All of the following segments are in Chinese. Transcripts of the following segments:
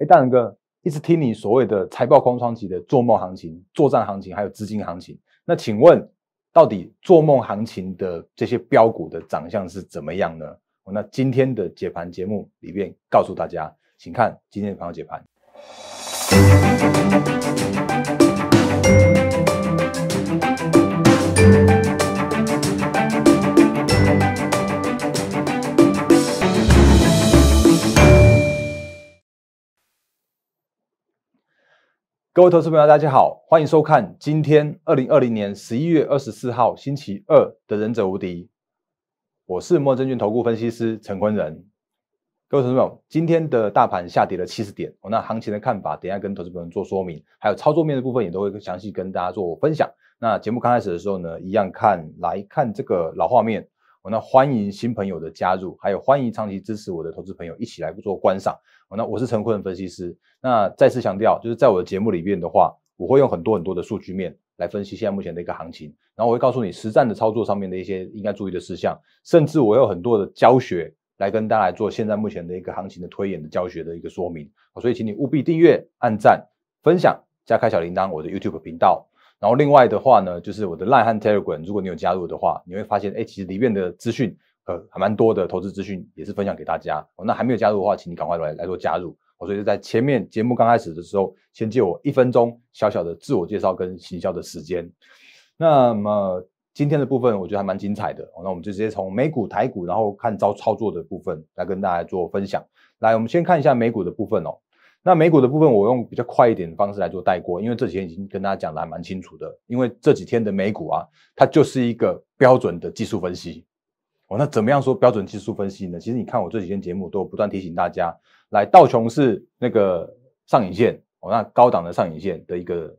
哎，大仁哥，一直听你所谓的财报空窗期的做梦行情、作战行情，还有资金行情。那请问，到底做梦行情的这些标股的长相是怎么样呢？那今天的解盘节目里面告诉大家，请看今天的朋友解盘。各位投资朋友，大家好，欢迎收看今天二零二零年十一月二十四号星期二的《忍者无敌》，我是莫证券投顾分析师陈坤仁。各位投资友，今天的大盘下跌了七十点，我那行情的看法，等下跟投资朋友做说明，还有操作面的部分也都会详细跟大家做分享。那节目刚开始的时候呢，一样看来看这个老画面，我那欢迎新朋友的加入，还有欢迎长期支持我的投资朋友一起来做观赏。那我是陈坤分析师。那再次强调，就是在我的节目里面的话，我会用很多很多的数据面来分析现在目前的一个行情，然后我会告诉你实战的操作上面的一些应该注意的事项，甚至我有很多的教学来跟大家来做现在目前的一个行情的推演的教学的一个说明。所以请你务必订阅、按赞、分享、加开小铃铛我的 YouTube 频道。然后另外的话呢，就是我的 Line 和 Telegram，如果你有加入的话，你会发现，哎，其实里面的资讯。呃还蛮多的投资资讯也是分享给大家。那还没有加入的话，请你赶快来来做加入。我、所以，在前面节目刚开始的时候，先借我一分钟小小的自我介绍跟行销的时间。那么今天的部分，我觉得还蛮精彩的。那我们就直接从美股、台股，然后看招操作的部分来跟大家做分享。来，我们先看一下美股的部分哦。那美股的部分，我用比较快一点的方式来做带过，因为几天已经跟大家讲的蛮清楚的。因为这几天的美股啊，它就是一个标准的技术分析。哦，那怎么样说标准技术分析呢？其实你看我这几天节目都不断提醒大家，来道琼是那个上影线哦，那高档的上影线的一个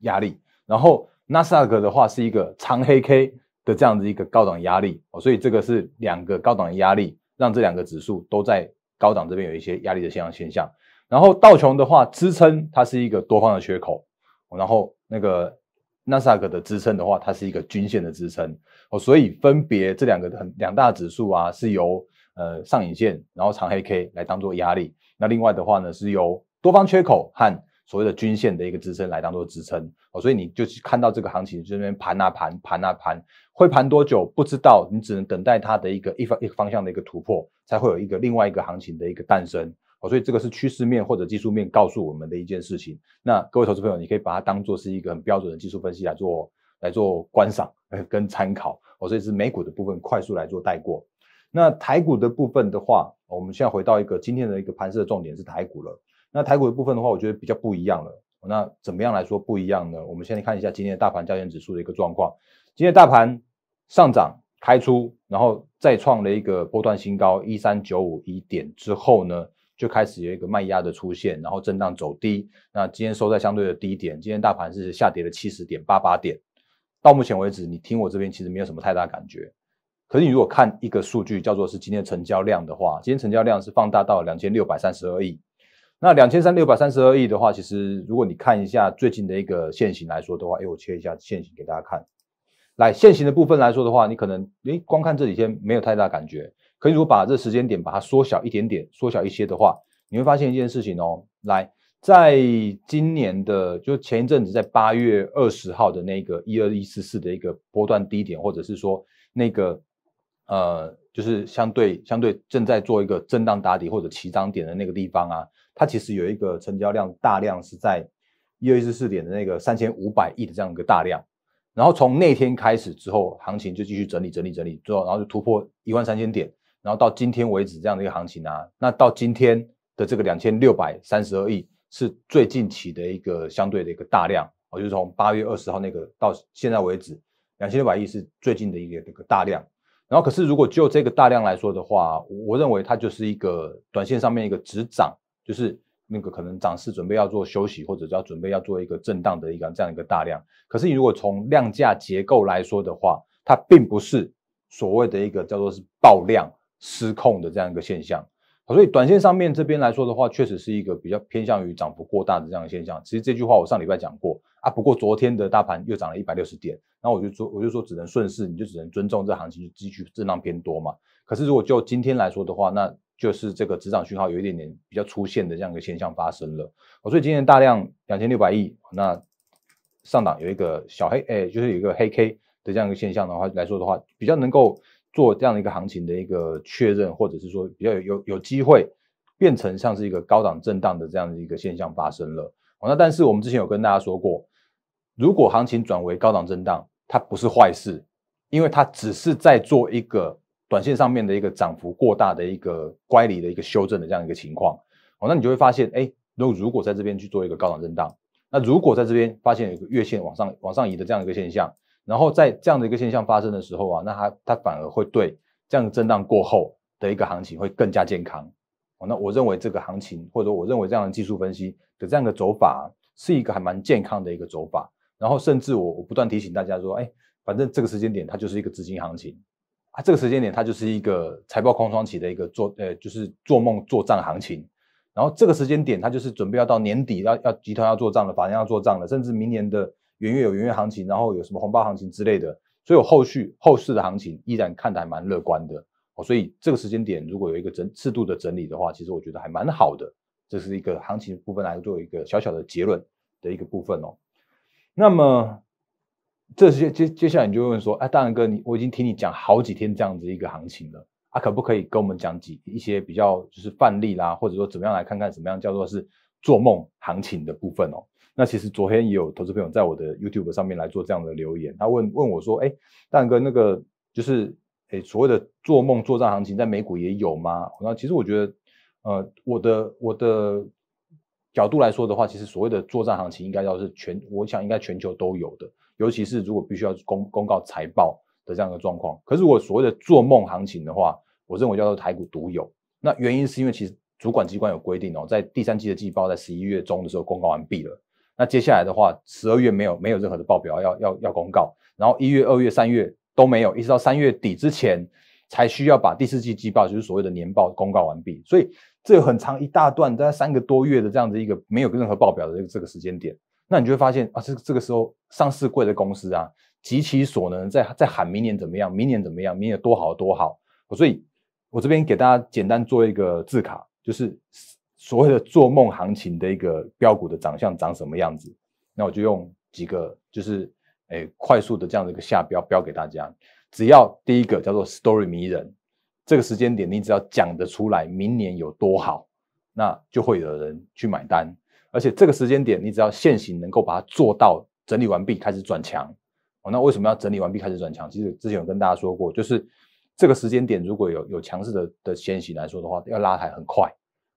压力，然后 n a s 克 a 的话是一个长黑 K 的这样子一个高档压力哦，所以这个是两个高档压力，让这两个指数都在高档这边有一些压力的现象现象。然后道琼的话支撑它是一个多方的缺口，然后那个。纳斯达克的支撑的话，它是一个均线的支撑哦，所以分别这两个很两大指数啊，是由呃上影线，然后长黑 K 来当做压力。那另外的话呢，是由多方缺口和所谓的均线的一个支撑来当做支撑哦，所以你就去看到这个行情这边盘啊盘盘啊盘，会盘多久不知道，你只能等待它的一个一方一个方向的一个突破，才会有一个另外一个行情的一个诞生。哦，所以这个是趋势面或者技术面告诉我们的一件事情。那各位投资朋友，你可以把它当做是一个很标准的技术分析来做，来做观赏，来跟参考。哦，所以是美股的部分快速来做带过。那台股的部分的话，我们现在回到一个今天的一个盘势的重点是台股了。那台股的部分的话，我觉得比较不一样了。那怎么样来说不一样呢？我们先来看一下今天的大盘交权指数的一个状况。今天大盘上涨开出，然后再创了一个波段新高一三九五一点之后呢？就开始有一个卖压的出现，然后震荡走低。那今天收在相对的低点，今天大盘是下跌了七十点八八点。到目前为止，你听我这边其实没有什么太大感觉。可是你如果看一个数据叫做是今天成交量的话，今天成交量是放大到两千六百三十二亿。那两千三六百三十二亿的话，其实如果你看一下最近的一个现形来说的话，哎，我切一下现形给大家看。来，现形的部分来说的话，你可能哎，光看这几天没有太大感觉。以如果把这时间点把它缩小一点点、缩小一些的话，你会发现一件事情哦。来，在今年的就前一阵子，在八月二十号的那个一二一四四的一个波段低点，或者是说那个呃，就是相对相对正在做一个震荡打底或者起涨点的那个地方啊，它其实有一个成交量大量是在一二一四四点的那个三千五百亿的这样一个大量。然后从那天开始之后，行情就继续整理、整理、整理，之后然后就突破一万三千点。然后到今天为止，这样的一个行情啊，那到今天的这个两千六百三十二亿是最近起的一个相对的一个大量，就是从八月二十号那个到现在为止，两千六百亿是最近的一个这个大量。然后，可是如果就这个大量来说的话，我认为它就是一个短线上面一个止涨，就是那个可能涨势准备要做休息，或者要准备要做一个震荡的一个这样一个大量。可是，你如果从量价结构来说的话，它并不是所谓的一个叫做是爆量。失控的这样一个现象，所以短线上面这边来说的话，确实是一个比较偏向于涨幅过大的这样的现象。其实这句话我上礼拜讲过啊，不过昨天的大盘又涨了一百六十点，那我就说我就说只能顺势，你就只能尊重这行情继续震荡偏多嘛。可是如果就今天来说的话，那就是这个止涨讯号有一点点比较出现的这样一个现象发生了。所以今天大量两千六百亿，那上档有一个小黑哎，就是有一个黑 K 的这样一个现象的话来说的话，比较能够。做这样的一个行情的一个确认，或者是说比较有有有机会变成像是一个高档震荡的这样的一个现象发生了。哦，那但是我们之前有跟大家说过，如果行情转为高档震荡，它不是坏事，因为它只是在做一个短线上面的一个涨幅过大的一个乖离的一个修正的这样一个情况。哦，那你就会发现，哎，如果如果在这边去做一个高档震荡，那如果在这边发现有个月线往上往上移的这样一个现象。然后在这样的一个现象发生的时候啊，那它它反而会对这样震荡过后的一个行情会更加健康。哦，那我认为这个行情，或者我认为这样的技术分析的这样的走法是一个还蛮健康的一个走法。然后甚至我我不断提醒大家说，哎，反正这个时间点它就是一个资金行情啊，这个时间点它就是一个财报空窗期的一个做呃就是做梦做账行情。然后这个时间点它就是准备要到年底要要集团要做账了，法人要做账了，甚至明年的。元月有元月行情，然后有什么红包行情之类的，所以我后续后市的行情依然看得还蛮乐观的哦。所以这个时间点如果有一个整适度的整理的话，其实我觉得还蛮好的。这是一个行情部分来做一个小小的结论的一个部分哦。那么这些接接下来你就问说，哎，大龙哥，你我已经听你讲好几天这样子一个行情了，啊，可不可以跟我们讲几一些比较就是范例啦，或者说怎么样来看看怎么样叫做是做梦行情的部分哦？那其实昨天也有投资朋友在我的 YouTube 上面来做这样的留言，他问问我说：“哎，蛋哥，那个就是哎所谓的做梦作战行情，在美股也有吗？”那其实我觉得，呃，我的我的角度来说的话，其实所谓的作战行情应该要是全，我想应该全球都有的，尤其是如果必须要公公告财报的这样的状况。可是我所谓的做梦行情的话，我认为叫做台股独有。那原因是因为其实主管机关有规定哦，在第三季的季报在十一月中的时候公告完毕了。那接下来的话，十二月没有没有任何的报表要要要公告，然后一月、二月、三月都没有，一直到三月底之前才需要把第四季季报，就是所谓的年报公告完毕。所以这很长一大段，大概三个多月的这样子一个没有任何报表的这个时间点，那你就会发现啊，这这个时候上市贵的公司啊，极其所能在在喊明年怎么样，明年怎么样，明年多好多好。所以我这边给大家简单做一个字卡，就是。所谓的做梦行情的一个标股的长相长什么样子？那我就用几个，就是哎，快速的这样的一个下标标给大家。只要第一个叫做 “story 迷人”，这个时间点你只要讲得出来明年有多好，那就会有人去买单。而且这个时间点你只要现行能够把它做到整理完毕开始转强。哦，那为什么要整理完毕开始转强？其实之前有跟大家说过，就是这个时间点如果有有强势的的先行来说的话，要拉抬很快。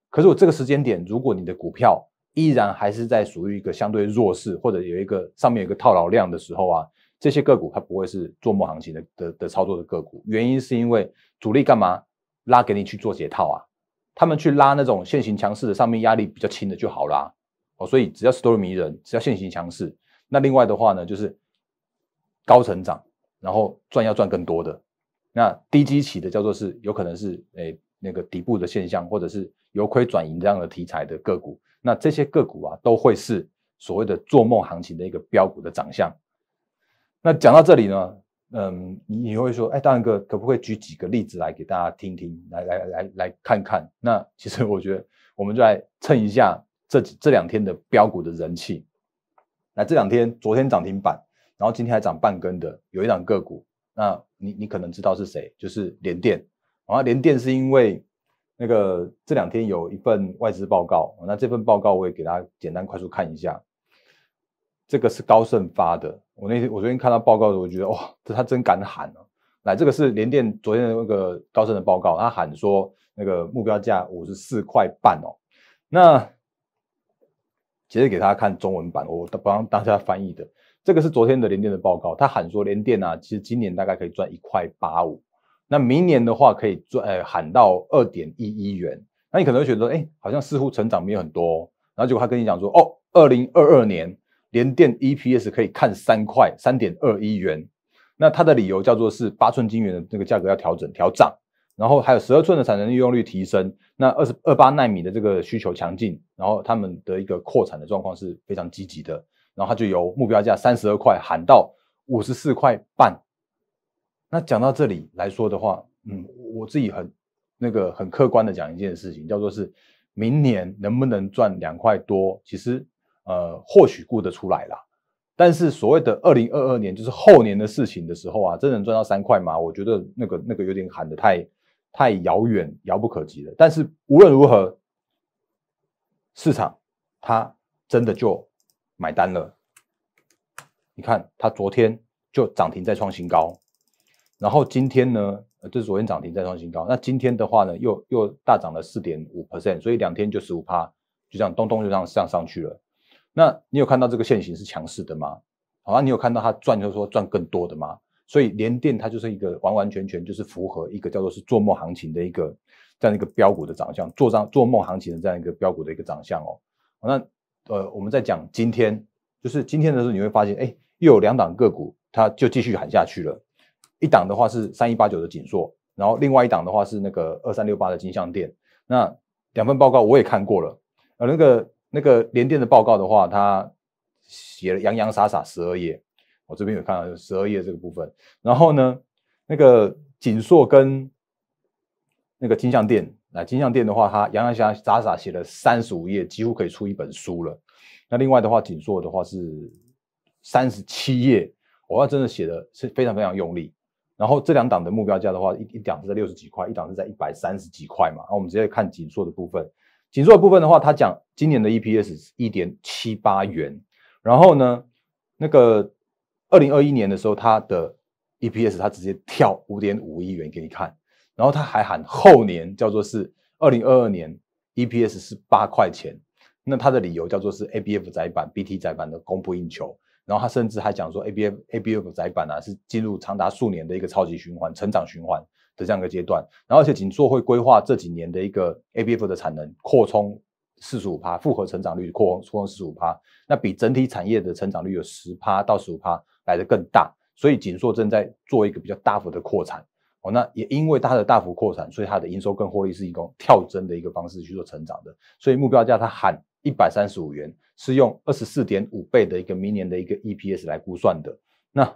可是我这个时间点，如果你的股票依然还是在属于一个相对弱势，或者有一个上面有一个套牢量的时候啊，这些个股它不会是做梦行情的的的操作的个股。原因是因为主力干嘛拉给你去做解套啊？他们去拉那种现行强势的，上面压力比较轻的就好啦。哦，所以只要 story 迷人，只要现行强势，那另外的话呢，就是高成长，然后赚要赚更多的。那低基起的叫做是有可能是诶那个底部的现象，或者是。由亏转盈这样的题材的个股，那这些个股啊，都会是所谓的做梦行情的一个标股的长相。那讲到这里呢，嗯，你你会说，哎，大勇哥可不可以举几个例子来给大家听听，来来来来看看？那其实我觉得，我们来蹭一下这这两天的标股的人气。那这两天，昨天涨停板，然后今天还涨半根的有一档个股，那你你可能知道是谁，就是联电。然后联电是因为。那个这两天有一份外资报告，那这份报告我也给大家简单快速看一下。这个是高盛发的，我那天我昨天看到报告的时候，我觉得哇，这他真敢喊啊！来，这个是联电昨天的那个高盛的报告，他喊说那个目标价五十四块半哦。那其实给大家看中文版，我帮大家翻译的。这个是昨天的联电的报告，他喊说联电啊，其实今年大概可以赚一块八五。那明年的话可以赚，呃喊到二点一一元，那你可能会觉得，哎好像似乎成长没有很多，哦。然后结果他跟你讲说，哦，二零二二年联电 EPS 可以看三块，三点二一元，那他的理由叫做是八寸晶圆的那个价格要调整，调涨，然后还有十二寸的产能利用率提升，那二十二八纳米的这个需求强劲，然后他们的一个扩产的状况是非常积极的，然后他就由目标价三十二块喊到五十四块半。那讲到这里来说的话，嗯，我自己很那个很客观的讲一件事情，叫做是明年能不能赚两块多，其实呃或许过得出来啦。但是所谓的二零二二年，就是后年的事情的时候啊，真能赚到三块吗？我觉得那个那个有点喊得太太遥远、遥不可及了。但是无论如何，市场它真的就买单了。你看，它昨天就涨停再创新高。然后今天呢，这是昨天涨停再创新高，那今天的话呢，又又大涨了四点五 percent，所以两天就十五趴，就这样咚咚就这样上上去了。那你有看到这个线型是强势的吗？好，你有看到它赚就是说赚更多的吗？所以联电它就是一个完完全全就是符合一个叫做是做梦行情的一个这样一个标股的长相，做上做梦行情的这样一个标股的一个长相哦。那呃，我们在讲今天，就是今天的时候你会发现，哎，又有两档个股它就继续喊下去了。一档的话是三一八九的锦硕，然后另外一档的话是那个二三六八的金像店。那两份报告我也看过了。呃，那个那个联电的报告的话，他写了洋洋洒洒十二页，我这边有看到十二页这个部分。然后呢，那个锦硕跟那个金像店，那金像店的话，他洋洋洒洒写了三十五页，几乎可以出一本书了。那另外的话，锦硕的话是三十七页，我要真的写的是非常非常用力。然后这两档的目标价的话，一一档是在六十几块，一档是在一百三十几块嘛。然后我们直接看紧缩的部分，紧缩的部分的话，他讲今年的 EPS 一点七八元，然后呢，那个二零二一年的时候，它的 EPS 它直接跳五点五亿元给你看，然后他还喊后年叫做是二零二二年 EPS 是八块钱，那他的理由叫做是 ABF 窄板、BT 窄板的供不应求。然后他甚至还讲说，A B F A B F 板啊是进入长达数年的一个超级循环、成长循环的这样一个阶段。然后而且锦烁会规划这几年的一个 A B F 的产能扩充四十五趴，复合成长率扩扩充四十五趴，那比整体产业的成长率有十趴到十五趴来的更大。所以锦硕正在做一个比较大幅的扩产哦。那也因为它的大幅扩产，所以它的营收跟获利是一种跳增的一个方式去做成长的。所以目标价它喊。一百三十五元是用二十四点五倍的一个明年的一个 EPS 来估算的。那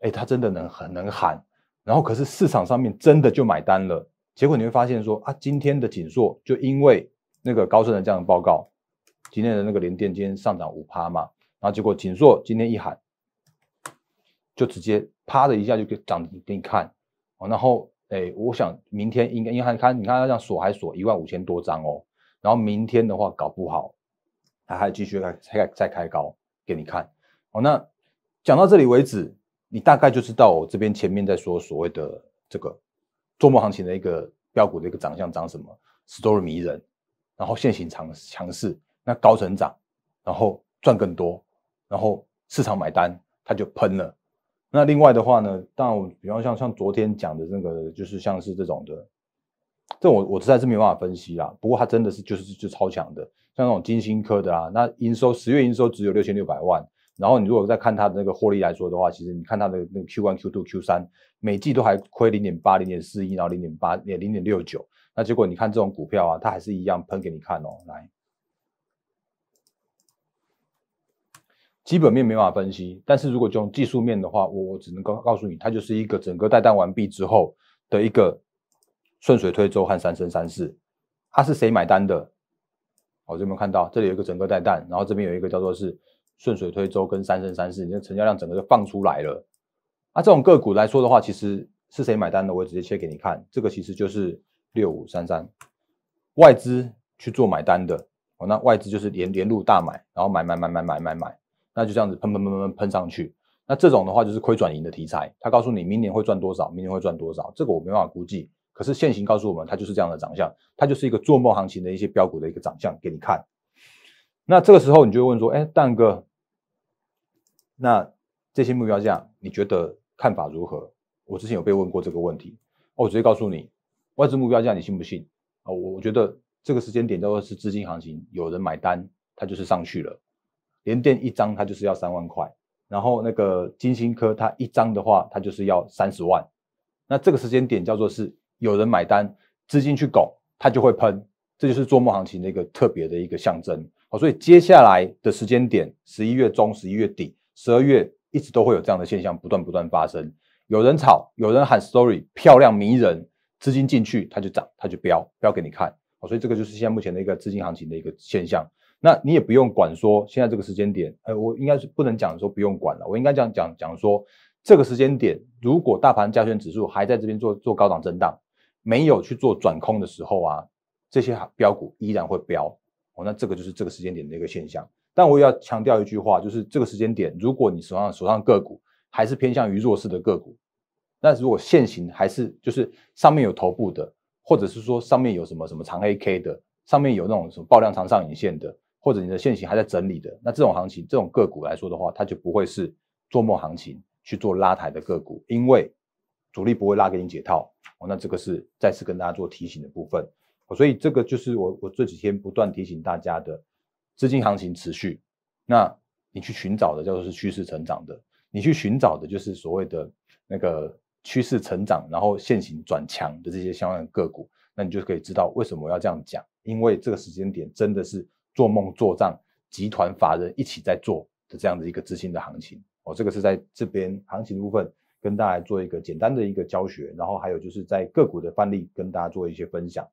哎，它真的能很能喊，然后可是市场上面真的就买单了。结果你会发现说啊，今天的紧硕就因为那个高盛的这样的报告，今天的那个联电今天上涨五趴嘛，然后结果紧硕今天一喊，就直接啪的一下就给涨给你看。然后哎，我想明天应该因为看你看它这样锁还锁一万五千多张哦。然后明天的话，搞不好它还继续再再开高给你看。好，那讲到这里为止，你大概就知道我这边前面在说所谓的这个周末行情的一个标股的一个长相长什么，story 迷人，然后现行强强势，那高成长，然后赚更多，然后市场买单它就喷了。那另外的话呢，当然我比方像像昨天讲的那个，就是像是这种的。这我我实在是没办法分析啦。不过它真的是就是就超强的，像那种金星科的啊，那营收十月营收只有六千六百万。然后你如果再看它的那个获利来说的话，其实你看它的那个 Q one、Q two、Q 三，每季都还亏零点八、零点四一，然后零点八、也零点六九。那结果你看这种股票啊，它还是一样喷给你看哦，来，基本面没法分析。但是如果用技术面的话，我我只能告告诉你，它就是一个整个带弹完毕之后的一个。顺水推舟和三生三世，它是谁买单的？我这边看到这里有一个整个带弹，然后这边有一个叫做是顺水推舟跟三生三世，你的成交量整个就放出来了。啊，这种个股来说的话，其实是谁买单的？我直接切给你看，这个其实就是六五三三，外资去做买单的。哦，那外资就是连连入大买，然后买买买买买买买，那就这样子喷喷喷喷喷喷上去。那这种的话就是亏转盈的题材，他告诉你明年会赚多少，明年会赚多少，这个我没办法估计。可是现行告诉我们，它就是这样的长相，它就是一个做梦行情的一些标股的一个长相给你看。那这个时候你就问说：“哎，蛋哥，那这些目标价你觉得看法如何？”我之前有被问过这个问题，我直接告诉你，外资目标价你信不信啊？我我觉得这个时间点叫做是资金行情，有人买单，它就是上去了。连电一张它就是要三万块，然后那个金星科它一张的话，它就是要三十万。那这个时间点叫做是。有人买单，资金去拱，它就会喷，这就是做梦行情的一个特别的一个象征。好，所以接下来的时间点，十一月中、十一月底、十二月，一直都会有这样的现象不断不断发生。有人炒，有人喊 story，漂亮迷人，资金进去，它就涨，它就飙，飙给你看。好，所以这个就是现在目前的一个资金行情的一个现象。那你也不用管说现在这个时间点，呃，我应该是不能讲说不用管了，我应该讲讲讲说，这个时间点如果大盘加权指数还在这边做做高档震荡。没有去做转空的时候啊，这些标股依然会飙哦，那这个就是这个时间点的一个现象。但我也要强调一句话，就是这个时间点，如果你手上手上个股还是偏向于弱势的个股，那如果现型还是就是上面有头部的，或者是说上面有什么什么长黑 K 的，上面有那种什么爆量长上影线的，或者你的现型还在整理的，那这种行情这种个股来说的话，它就不会是做梦行情去做拉抬的个股，因为。主力不会拉给你解套哦，那这个是再次跟大家做提醒的部分哦，所以这个就是我我这几天不断提醒大家的，资金行情持续，那你去寻找的叫做是趋势成长的，你去寻找的就是所谓的那个趋势成长，然后现行转强的这些相关的个股，那你就可以知道为什么要这样讲，因为这个时间点真的是做梦做账，集团法人一起在做的这样的一个资金的行情哦，这个是在这边行情的部分。跟大家做一个简单的一个教学，然后还有就是在个股的范例跟大家做一些分享。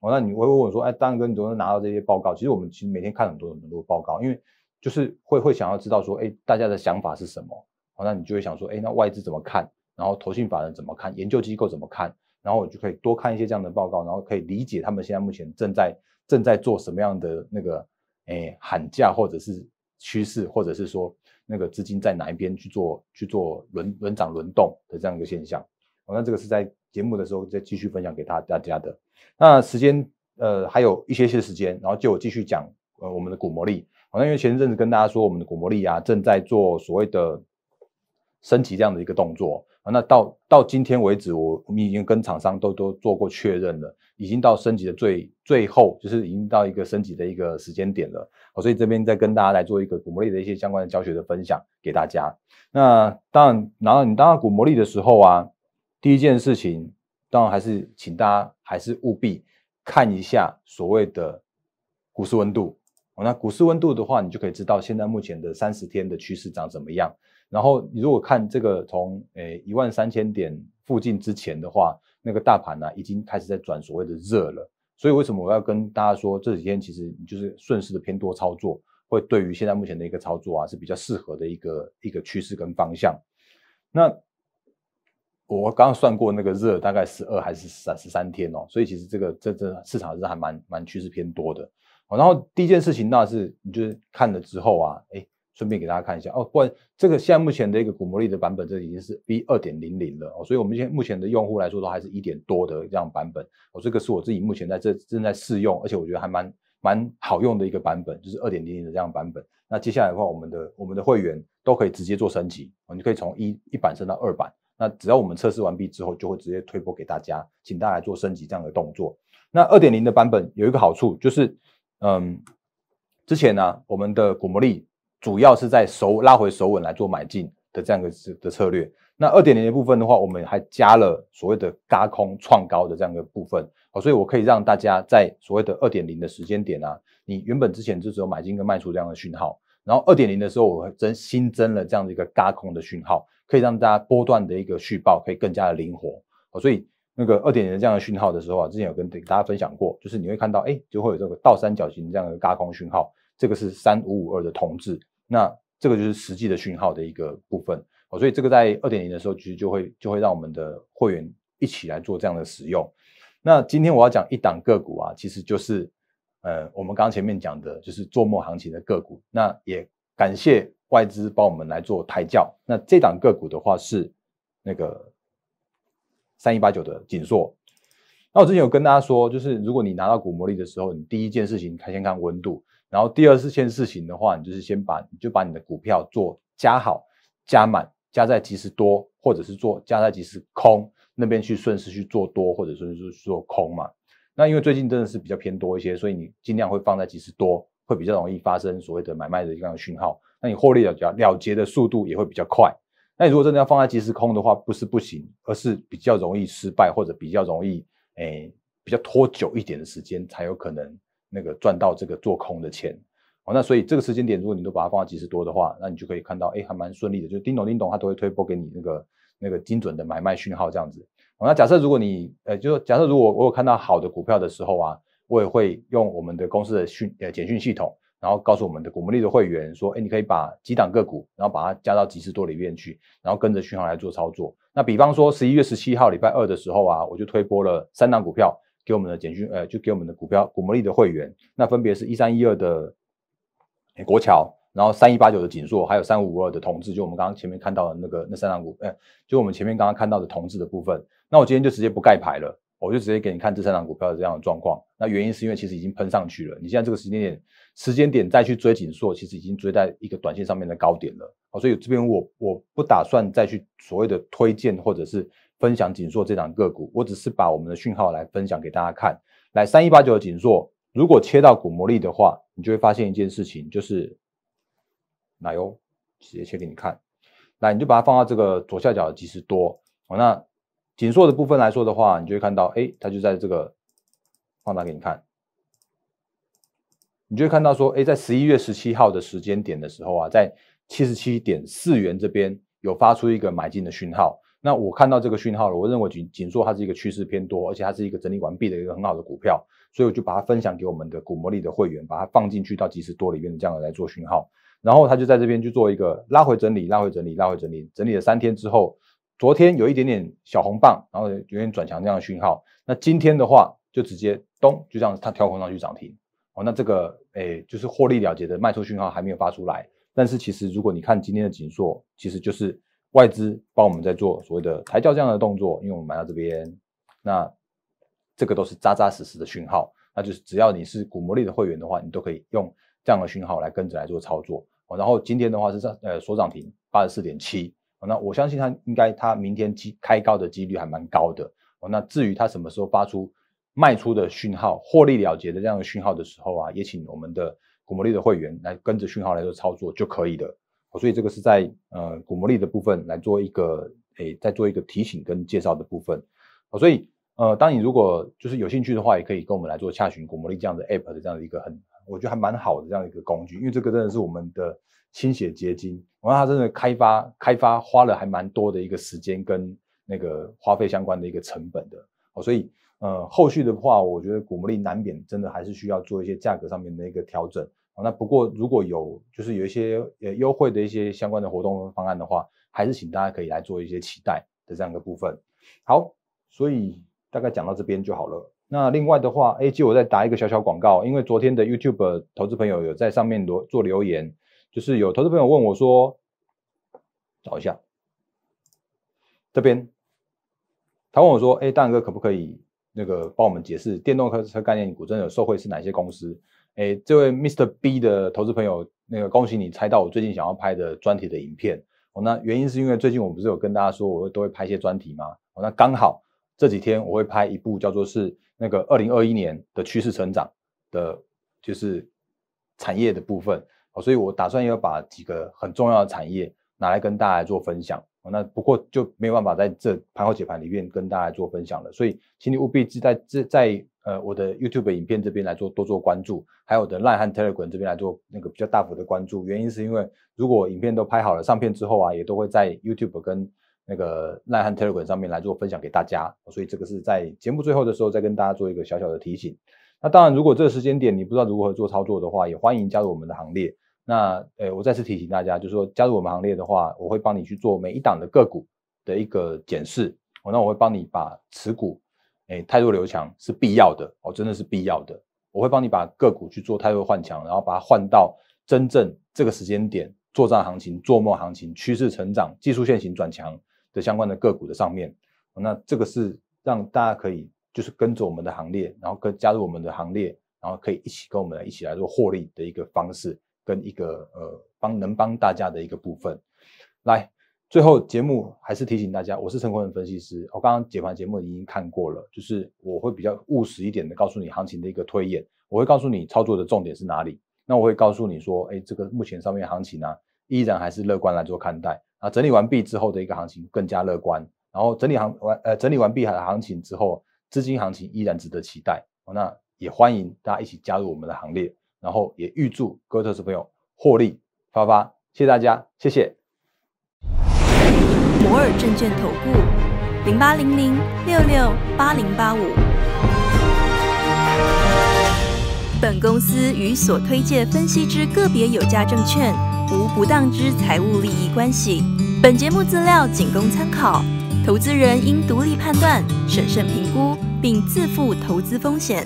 哦，那你会问我说，哎，大然哥，你怎么拿到这些报告？其实我们其实每天看很多很多报告，因为就是会会想要知道说，哎，大家的想法是什么。哦，那你就会想说，哎，那外资怎么看？然后投信法人怎么看？研究机构怎么看？然后我就可以多看一些这样的报告，然后可以理解他们现在目前正在正在做什么样的那个哎喊价或者是。趋势，或者是说那个资金在哪一边去做去做轮轮涨轮动的这样一个现象，好，那这个是在节目的时候再继续分享给大大家的。那时间呃还有一些些时间，然后就继续讲呃我们的股魔力。好，那因为前一阵子跟大家说我们的股魔力啊正在做所谓的升级这样的一个动作。啊，那到到今天为止，我我们已经跟厂商都都做过确认了，已经到升级的最最后，就是已经到一个升级的一个时间点了。好，所以这边再跟大家来做一个古魔力的一些相关的教学的分享给大家。那当然，然后你当古魔力的时候啊，第一件事情，当然还是请大家还是务必看一下所谓的股市温度。哦，那股市温度的话，你就可以知道现在目前的三十天的趋势长怎么样。然后你如果看这个从诶一万三千点附近之前的话，那个大盘呢已经开始在转所谓的热了。所以为什么我要跟大家说这几天其实你就是顺势的偏多操作，会对于现在目前的一个操作啊是比较适合的一个一个趋势跟方向。那我刚刚算过那个热大概十二还是三十三天哦，所以其实这个这这市场是还蛮蛮趋势偏多的。然后第一件事情那是你就是看了之后啊，哎。顺便给大家看一下哦，不然这个现在目前的一个古魔力的版本，这已经是 V 二点零零了哦，所以我们现目前的用户来说，都还是一点多的这样版本哦。这个是我自己目前在这正在试用，而且我觉得还蛮蛮好用的一个版本，就是二点零零的这样版本。那接下来的话，我们的我们的会员都可以直接做升级，我们可以从一一版升到二版。那只要我们测试完毕之后，就会直接推播给大家，请大家做升级这样的动作。那二点零的版本有一个好处，就是嗯，之前呢，我们的古魔力。主要是在手拉回手稳来做买进的这样一个的策略。那二点零的部分的话，我们还加了所谓的嘎空创高的这样一个部分哦，所以我可以让大家在所谓的二点零的时间点啊，你原本之前就只有买进跟卖出这样的讯号，然后二点零的时候，我增新增了这样的一个嘎空的讯号，可以让大家波段的一个续报可以更加的灵活哦，所以那个二点零这样的讯号的时候啊，之前有跟大家分享过，就是你会看到哎就会有这个倒三角形这样的嘎空讯号，这个是三五五二的同志。那这个就是实际的讯号的一个部分，所以这个在二点零的时候，其实就会就会让我们的会员一起来做这样的使用。那今天我要讲一档个股啊，其实就是呃我们刚前面讲的就是做梦行情的个股。那也感谢外资帮我们来做胎教。那这档个股的话是那个三一八九的紧缩。那我之前有跟大家说，就是如果你拿到股魔力的时候，你第一件事情，他先看温度。然后第二次件事情的话，你就是先把你就把你的股票做加好、加满、加在即时多，或者是做加在即时空那边去顺势去做多，或者说是做空嘛。那因为最近真的是比较偏多一些，所以你尽量会放在即时多，会比较容易发生所谓的买卖的这样的讯号。那你获利了比了结的速度也会比较快。那你如果真的要放在即时空的话，不是不行，而是比较容易失败，或者比较容易哎比较拖久一点的时间才有可能。那个赚到这个做空的钱，哦，那所以这个时间点，如果你都把它放在集时多的话，那你就可以看到，哎，还蛮顺利的。就叮咚叮咚，它都会推波给你那个那个精准的买卖讯号这样子。那假设如果你，呃，就假设如果我有看到好的股票的时候啊，我也会用我们的公司的讯呃简讯系统，然后告诉我们的股民力的会员说，哎，你可以把几档个股，然后把它加到集十多里面去，然后跟着讯号来做操作。那比方说十一月十七号礼拜二的时候啊，我就推波了三档股票。给我们的简讯，呃，就给我们的股票股魔力的会员，那分别是一三一二的国桥，然后三一八九的锦硕，还有三五五二的同志，就我们刚刚前面看到的那个那三档股，哎，就我们前面刚刚看到的同志的部分。那我今天就直接不盖牌了，我就直接给你看这三档股票的这样的状况。那原因是因为其实已经喷上去了，你现在这个时间点时间点再去追锦硕，其实已经追在一个短线上面的高点了所以这边我我不打算再去所谓的推荐或者是。分享锦硕这档个股，我只是把我们的讯号来分享给大家看。来，三一八九的锦硕，如果切到股魔力的话，你就会发现一件事情，就是奶油直接切给你看。来，你就把它放到这个左下角的即时多。好，那锦硕的部分来说的话，你就会看到，哎，它就在这个放大给你看。你就看到说，哎，在十一月十七号的时间点的时候啊，在七十七点四元这边有发出一个买进的讯号。那我看到这个讯号了，我认为紧紧缩它是一个趋势偏多，而且它是一个整理完毕的一个很好的股票，所以我就把它分享给我们的股魔力的会员，把它放进去到及时多里面的，这样来做讯号。然后它就在这边去做一个拉回整理，拉回整理，拉回整理，整理了三天之后，昨天有一点点小红棒，然后有点转强这样的讯号。那今天的话就直接咚，就这样它跳空上去涨停。哦，那这个诶就是获利了结的卖出讯号还没有发出来，但是其实如果你看今天的紧缩，其实就是。外资帮我们在做所谓的抬轿这样的动作，因为我们买到这边，那这个都是扎扎实实的讯号。那就是只要你是股魔力的会员的话，你都可以用这样的讯号来跟着来做操作。哦，然后今天的话是上呃，所涨停八十四点七。哦，那我相信它应该它明天机开高的几率还蛮高的。哦，那至于它什么时候发出卖出的讯号、获利了结的这样的讯号的时候啊，也请我们的股魔力的会员来跟着讯号来做操作就可以了。哦，所以这个是在呃股魔力的部分来做一个诶，再做一个提醒跟介绍的部分。哦，所以呃，当你如果就是有兴趣的话，也可以跟我们来做洽询股魔力这样的 app 的这样的一个很，我觉得还蛮好的这样一个工具，因为这个真的是我们的心血结晶，我看它真的开发开发花了还蛮多的一个时间跟那个花费相关的一个成本的。哦，所以呃，后续的话，我觉得古魔力难免真的还是需要做一些价格上面的一个调整。那不过如果有就是有一些呃优惠的一些相关的活动方案的话，还是请大家可以来做一些期待的这样一个部分。好，所以大概讲到这边就好了。那另外的话，AG 我再打一个小小广告，因为昨天的 YouTube 投资朋友有在上面留做留言，就是有投资朋友问我说，找一下这边，他问我说，哎，大哥可不可以那个帮我们解释电动客车概念股真的受惠是哪些公司？哎，这位 m r B 的投资朋友，那个恭喜你猜到我最近想要拍的专题的影片。哦，那原因是因为最近我不是有跟大家说我会都会拍一些专题吗？哦，那刚好这几天我会拍一部叫做是那个二零二一年的趋势成长的，就是产业的部分。哦，所以我打算要把几个很重要的产业拿来跟大家做分享。那不过就没有办法在这盘后解盘里面跟大家做分享了，所以请你务必在在在呃我的 YouTube 影片这边来做多做关注，还有的赖汉 Telegram 这边来做那个比较大幅的关注。原因是因为如果影片都拍好了上片之后啊，也都会在 YouTube 跟那个赖汉 Telegram 上面来做分享给大家。所以这个是在节目最后的时候再跟大家做一个小小的提醒。那当然，如果这个时间点你不知道如何做操作的话，也欢迎加入我们的行列。那呃，我再次提醒大家，就是说加入我们行列的话，我会帮你去做每一档的个股的一个检视，我那我会帮你把持股，哎，态弱留强是必要的，哦，真的是必要的。我会帮你把个股去做态弱换强，然后把它换到真正这个时间点作战行情、做梦行情、趋势成长、技术线型转强的相关的个股的上面。那这个是让大家可以就是跟着我们的行列，然后跟加入我们的行列，然后可以一起跟我们一起来做获利的一个方式。跟一个呃帮能帮大家的一个部分，来，最后节目还是提醒大家，我是陈坤的分析师，我刚刚解盘节目已经看过了，就是我会比较务实一点的告诉你行情的一个推演，我会告诉你操作的重点是哪里，那我会告诉你说，哎，这个目前上面行情呢，依然还是乐观来做看待啊，整理完毕之后的一个行情更加乐观，然后整理行完呃整理完毕行情之后，资金行情依然值得期待，那也欢迎大家一起加入我们的行列。然后也预祝各位投资朋友获利发发，谢谢大家，谢谢。摩尔证券投顾零八零零六六八零八五。本公司与所推介分析之个别有价证券无不当之财务利益关系。本节目资料仅供参考，投资人应独立判断、审慎评估，并自负投资风险。